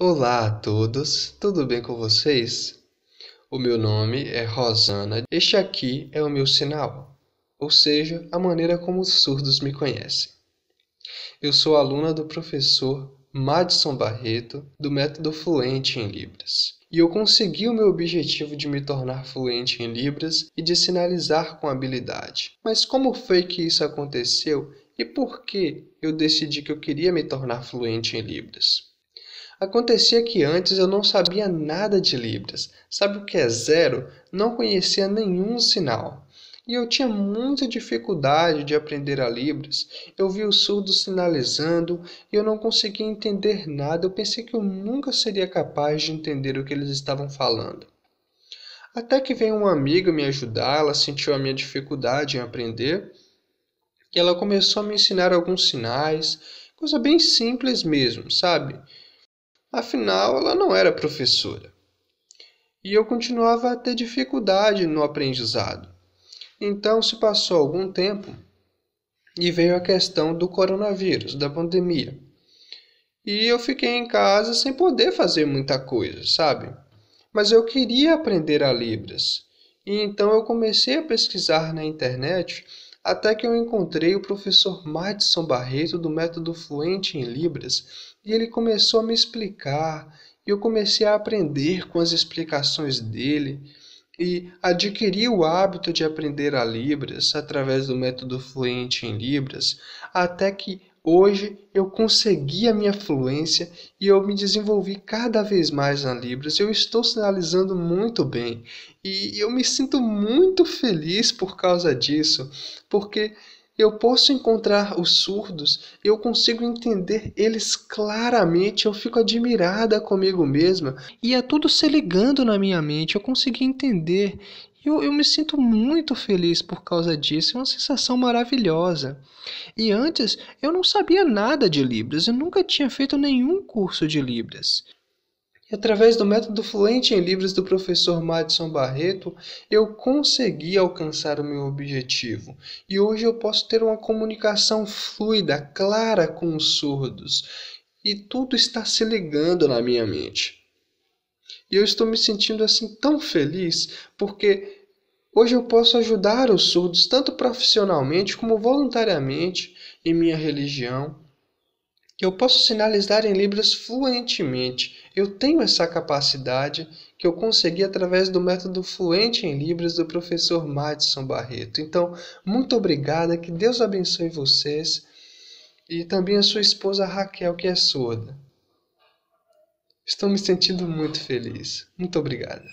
Olá a todos, tudo bem com vocês? O meu nome é Rosana, este aqui é o meu sinal, ou seja, a maneira como os surdos me conhecem. Eu sou aluna do professor Madison Barreto, do método Fluente em Libras, e eu consegui o meu objetivo de me tornar fluente em Libras e de sinalizar com habilidade. Mas como foi que isso aconteceu e por que eu decidi que eu queria me tornar fluente em Libras? Acontecia que antes eu não sabia nada de Libras. Sabe o que é zero? Não conhecia nenhum sinal. E eu tinha muita dificuldade de aprender a Libras. Eu vi o surdo sinalizando e eu não conseguia entender nada. Eu pensei que eu nunca seria capaz de entender o que eles estavam falando. Até que veio uma amiga me ajudar, ela sentiu a minha dificuldade em aprender e ela começou a me ensinar alguns sinais, coisa bem simples mesmo, sabe? Afinal, ela não era professora. E eu continuava a ter dificuldade no aprendizado. Então se passou algum tempo e veio a questão do coronavírus, da pandemia. E eu fiquei em casa sem poder fazer muita coisa, sabe? Mas eu queria aprender a Libras. E então eu comecei a pesquisar na internet até que eu encontrei o professor Madison Barreto do método Fluente em Libras e ele começou a me explicar e eu comecei a aprender com as explicações dele e adquiri o hábito de aprender a Libras através do método Fluente em Libras até que hoje eu consegui a minha fluência e eu me desenvolvi cada vez mais na Libras. Eu estou sinalizando muito bem e eu me sinto muito feliz por causa disso, porque eu posso encontrar os surdos, eu consigo entender eles claramente, eu fico admirada comigo mesma e é tudo se ligando na minha mente. Eu consegui entender e eu, eu me sinto muito feliz por causa disso, é uma sensação maravilhosa. E antes eu não sabia nada de Libras, eu nunca tinha feito nenhum curso de Libras. E através do método fluente em Libras do professor Madison Barreto, eu consegui alcançar o meu objetivo. E hoje eu posso ter uma comunicação fluida, clara com os surdos. E tudo está se ligando na minha mente. E eu estou me sentindo assim tão feliz porque hoje eu posso ajudar os surdos tanto profissionalmente como voluntariamente em minha religião. Eu posso sinalizar em Libras fluentemente. Eu tenho essa capacidade que eu consegui através do método fluente em Libras do professor Madison Barreto. Então, muito obrigada, que Deus abençoe vocês e também a sua esposa Raquel, que é surda. Estou me sentindo muito feliz. Muito obrigado.